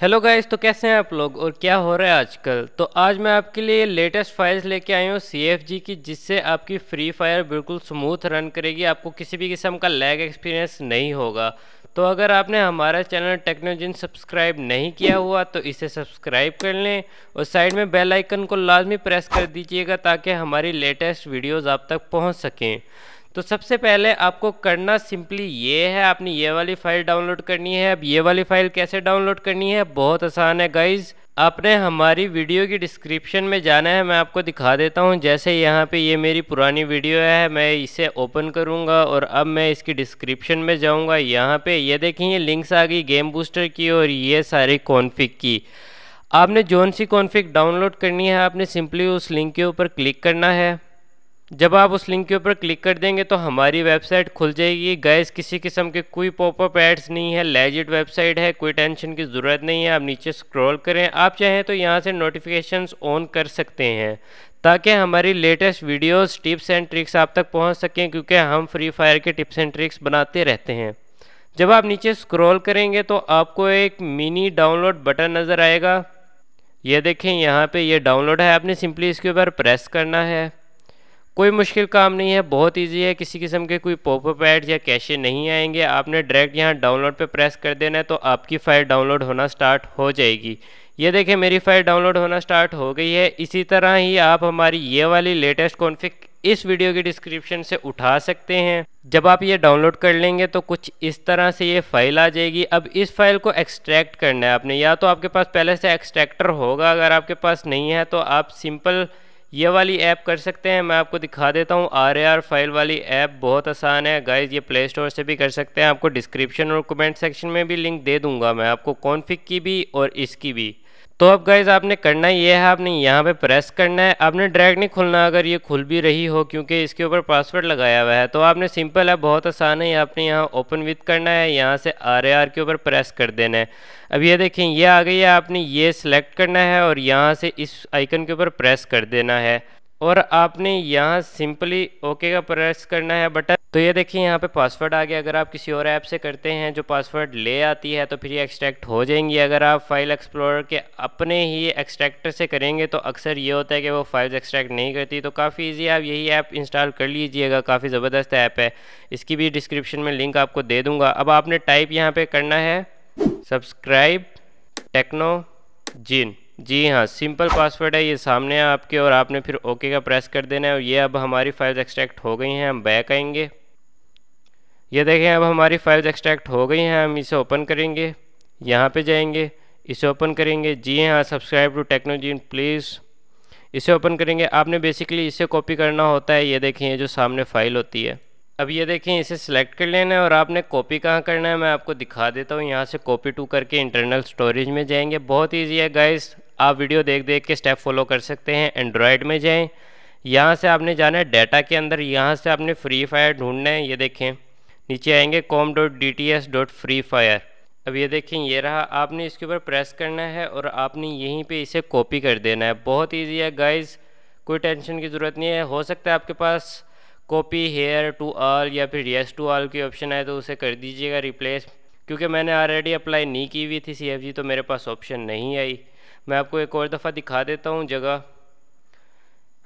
Hello guys तो कैसे हैं आप लोग और क्या हो रहा है आजकल तो आज मैं आपके लिए लेटेस्ट फाइल्स लेके आई हूँ सी की जिससे आपकी फ्री फायर बिल्कुल स्मूथ रन करेगी आपको किसी भी किस्म का लैग एक्सपीरियंस नहीं होगा तो अगर आपने हमारा चैनल टेक्नोजिन सब्सक्राइब नहीं किया हुआ तो इसे सब्सक्राइब कर लें और साइड में बेलाइकन को लाजमी प्रेस कर दीजिएगा ताकि हमारी लेटेस्ट वीडियोज़ आप तक पहुँच सकें तो सबसे पहले आपको करना सिंपली ये है आपने ये वाली फाइल डाउनलोड करनी है अब ये वाली फाइल कैसे डाउनलोड करनी है बहुत आसान है गाइज आपने हमारी वीडियो की डिस्क्रिप्शन में जाना है मैं आपको दिखा देता हूँ जैसे यहाँ पे ये मेरी पुरानी वीडियो है मैं इसे ओपन करूँगा और अब मैं इसकी डिस्क्रिप्शन में जाऊँगा यहाँ पे ये देखिए लिंक्स आ गई गेम बूस्टर की और ये सारी कॉन्फ़िग की आपने जौन सी कॉन्फ़िग डाउनलोड करनी है आपने सिंपली उस लिंक के ऊपर क्लिक करना है जब आप उस लिंक के ऊपर क्लिक कर देंगे तो हमारी वेबसाइट खुल जाएगी गैस किसी किस्म के कोई पॉपअप एड्स नहीं है लेजिट वेबसाइट है कोई टेंशन की ज़रूरत नहीं है आप नीचे स्क्रॉल करें आप चाहें तो यहाँ से नोटिफिकेशंस ऑन कर सकते हैं ताकि हमारी latest videos tips and tricks आप तक पहुँच सकें क्योंकि हम फ्री फायर के टिप्स एंड ट्रिक्स बनाते रहते हैं जब आप नीचे स्क्रोल करेंगे तो आपको एक मिनी डाउनलोड बटन नज़र आएगा ये देखें यहाँ पर यह डाउनलोड है आपने सिंपली इसके ऊपर प्रेस करना है कोई मुश्किल काम नहीं है बहुत ईजी है किसी किस्म के कोई पॉपअप एड्स या कैशे नहीं आएंगे आपने डायरेक्ट यहाँ डाउनलोड पे प्रेस कर देना है तो आपकी फ़ाइल डाउनलोड होना स्टार्ट हो जाएगी ये देखें मेरी फ़ाइल डाउनलोड होना स्टार्ट हो गई है इसी तरह ही आप हमारी ये वाली लेटेस्ट कॉन्फ़िग इस वीडियो के डिस्क्रिप्शन से उठा सकते हैं जब आप ये डाउनलोड कर लेंगे तो कुछ इस तरह से ये फाइल आ जाएगी अब इस फाइल को एक्सट्रैक्ट करना है आपने या तो आपके पास पहले से एक्सट्रैक्टर होगा अगर आपके पास नहीं है तो आप सिंपल ये वाली ऐप कर सकते हैं मैं आपको दिखा देता हूँ आर आर फाइल वाली ऐप बहुत आसान है गाइज ये प्ले स्टोर से भी कर सकते हैं आपको डिस्क्रिप्शन और कमेंट सेक्शन में भी लिंक दे दूंगा मैं आपको कॉन्फ़िग की भी और इसकी भी तो अब गाइज आपने करना ये है आपने यहाँ पे प्रेस करना है आपने ड्रैग नहीं खुलना अगर ये खुल भी रही हो क्योंकि इसके ऊपर पासवर्ड लगाया हुआ है तो आपने सिंपल है बहुत आसान है आपने यहाँ ओपन विथ करना है यहाँ से आर आर के ऊपर प्रेस कर देना है अब ये देखें ये आ गई है आपने ये सिलेक्ट करना है और यहाँ से इस आइकन के ऊपर प्रेस कर देना है और आपने यहाँ सिंपली ओके का प्रेस करना है बटन तो ये देखिए यहाँ पे पासवर्ड आ गया अगर आप किसी और ऐप से करते हैं जो पासवर्ड ले आती है तो फिर ये एक्सट्रैक्ट हो जाएंगी अगर आप फाइल एक्सप्लोरर के अपने ही एक्सट्रैक्टर से करेंगे तो अक्सर ये होता है कि वो फाइल्स एक्सट्रैक्ट नहीं करती तो काफ़ी ईजी आप यही ऐप इंस्टॉल कर लीजिएगा काफ़ी ज़बरदस्त ऐप है इसकी भी डिस्क्रिप्शन में लिंक आपको दे दूँगा अब आपने टाइप यहाँ पर करना है सब्सक्राइब टेक्नो जिन जी हाँ सिंपल पासवर्ड है ये सामने है आपके और आपने फिर ओके का प्रेस कर देना है और ये अब हमारी फाइल्स एक्सट्रैक्ट हो गई हैं हम बैक आएंगे ये देखें अब हमारी फाइल्स एक्सट्रैक्ट हो गई हैं हम इसे ओपन करेंगे यहाँ पे जाएंगे इसे ओपन करेंगे जी हाँ सब्सक्राइब टू टेक्नोलॉजी प्लीज़ इसे ओपन करेंगे आपने बेसिकली इसे कॉपी करना होता है ये देखें जो सामने फ़ाइल होती है अब ये देखें इसे सेलेक्ट कर लेना है और आपने कॉपी कहाँ करना है मैं आपको दिखा देता हूँ यहाँ से कॉपी टू करके इंटरनल स्टोरेज में जाएंगे बहुत ईजी है गाइस आप वीडियो देख देख के स्टेप फॉलो कर सकते हैं एंड्रॉयड में जाएँ यहाँ से आपने जाना है डाटा के अंदर यहाँ से आपने फ्री फायर ढूंढना है ये देखें नीचे आएंगे com dot D T S dot Free Fire अब ये देखें ये रहा आपने इसके ऊपर प्रेस करना है और आपने यहीं पे इसे कॉपी कर देना है बहुत इजी है गाइस कोई टेंशन की ज़रूरत नहीं है हो सकता है आपके पास कॉपी हेयर टू ऑल या फिर येस टू ऑल की ऑप्शन आए तो उसे कर दीजिएगा रिप्लेस क्योंकि मैंने ऑलरेडी अप्लाई नहीं की हुई थी सी तो मेरे पास ऑप्शन नहीं आई मैं आपको एक और दफ़ा दिखा देता हूँ जगह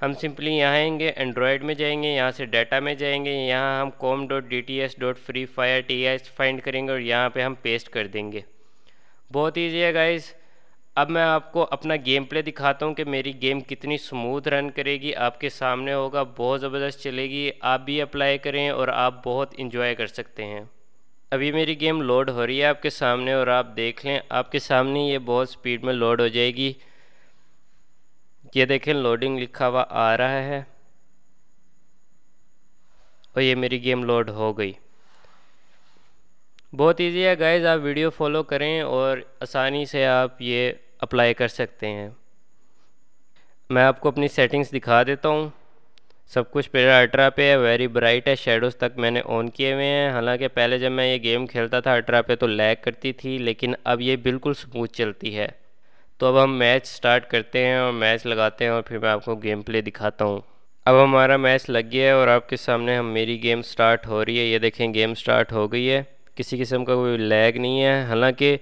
हम सिंपली यहाँ आएंगे एंड्रॉयड में जाएंगे यहाँ से डाटा में जाएंगे यहाँ हम com dot D T S dot Free Fire टी एस फाइंड करेंगे और यहाँ पे हम पेस्ट कर देंगे बहुत ईजी है गाइज अब मैं आपको अपना गेम प्ले दिखाता हूँ कि मेरी गेम कितनी स्मूथ रन करेगी आपके सामने होगा बहुत ज़बरदस्त चलेगी आप भी अप्लाई करें और आप बहुत इंजॉय कर सकते हैं अभी मेरी गेम लोड हो रही है आपके सामने और आप देख लें आपके सामने ये बहुत स्पीड में लोड हो जाएगी ये देखें लोडिंग लिखा हुआ आ रहा है और ये मेरी गेम लोड हो गई बहुत इजी है गाइज आप वीडियो फॉलो करें और आसानी से आप ये अप्लाई कर सकते हैं मैं आपको अपनी सेटिंग्स दिखा देता हूँ सब कुछ पेरा अल्ट्रा पे है वेरी ब्राइट है शेडोज़ तक मैंने ऑन किए हुए हैं हालांकि पहले जब मैं ये गेम खेलता था अल्ट्रा पे तो लैग करती थी लेकिन अब ये बिल्कुल स्मूथ चलती है तो अब हम मैच स्टार्ट करते हैं और मैच लगाते हैं और फिर मैं आपको गेम प्ले दिखाता हूँ अब हमारा मैच लग गया है और आपके सामने हम मेरी गेम स्टार्ट हो रही है ये देखें गेम स्टार्ट हो गई है किसी किस्म का कोई लैग नहीं है हालाँकि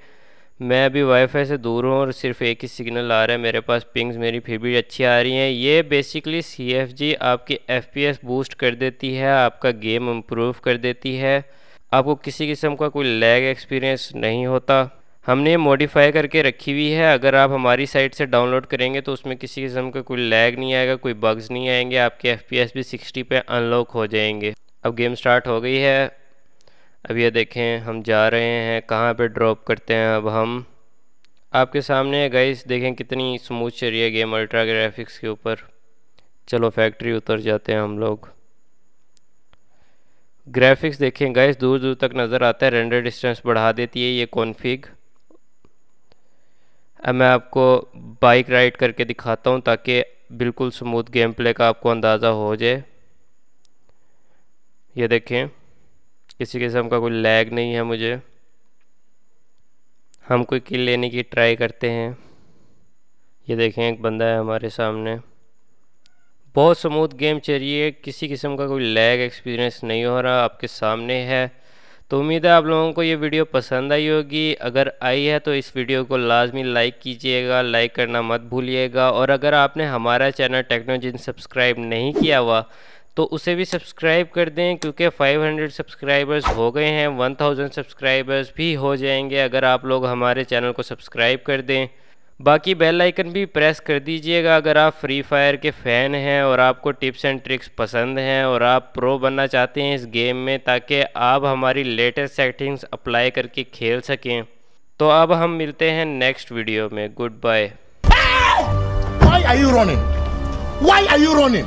मैं अभी वाईफाई से दूर हूँ और सिर्फ एक ही सिग्नल आ रहा है मेरे पास पिंग्स मेरी फिर भी अच्छी आ रही हैं ये बेसिकली सी आपकी एफ बूस्ट कर देती है आपका गेम इम्प्रूव कर देती है आपको किसी किस्म का कोई लैग एक्सपीरियंस नहीं होता हमने मॉडिफाई करके रखी हुई है अगर आप हमारी साइट से डाउनलोड करेंगे तो उसमें किसी किस्म का कोई लैग नहीं आएगा कोई बग्स नहीं आएंगे आपके एफ भी सिक्सटी पे अनलॉक हो जाएंगे अब गेम स्टार्ट हो गई है अब ये देखें हम जा रहे हैं कहाँ पे ड्रॉप करते हैं अब हम आपके सामने गाइस देखें कितनी स्मूथ चल रही है गेम अल्ट्रा ग्राफिक्स के ऊपर चलो फैक्ट्री उतर जाते हैं हम लोग ग्राफिक्स देखें गाइस दूर दूर तक नज़र आता है रेंडर डिस्टेंस बढ़ा देती है ये कॉन्फ़िग अब मैं आपको बाइक राइड करके दिखाता हूँ ताकि बिल्कुल स्मूथ गेम प्ले का आपको अंदाज़ा हो जाए ये देखें किसी किस्म का कोई लैग नहीं है मुझे हम कोई किल लेने की ट्राई करते हैं ये देखें एक बंदा है हमारे सामने बहुत स्मूथ गेम चाहिए किसी किस्म का कोई लैग एक्सपीरियंस नहीं हो रहा आपके सामने है तो उम्मीद है आप लोगों को ये वीडियो पसंद आई होगी अगर आई है तो इस वीडियो को लाजमी लाइक कीजिएगा लाइक करना मत भूलिएगा और अगर आपने हमारा चैनल टेक्नोलॉजी सब्सक्राइब नहीं किया हुआ तो उसे भी सब्सक्राइब कर दें क्योंकि 500 सब्सक्राइबर्स हो गए हैं 1000 सब्सक्राइबर्स भी हो जाएंगे अगर आप लोग हमारे चैनल को सब्सक्राइब कर दें बाकी बेल आइकन भी प्रेस कर दीजिएगा अगर आप फ्री फायर के फ़ैन हैं और आपको टिप्स एंड ट्रिक्स पसंद हैं और आप प्रो बनना चाहते हैं इस गेम में ताकि आप हमारी लेटेस्ट सेटिंग्स अप्लाई करके खेल सकें तो अब हम मिलते हैं नेक्स्ट वीडियो में goodbye Why are you running? Why are you running?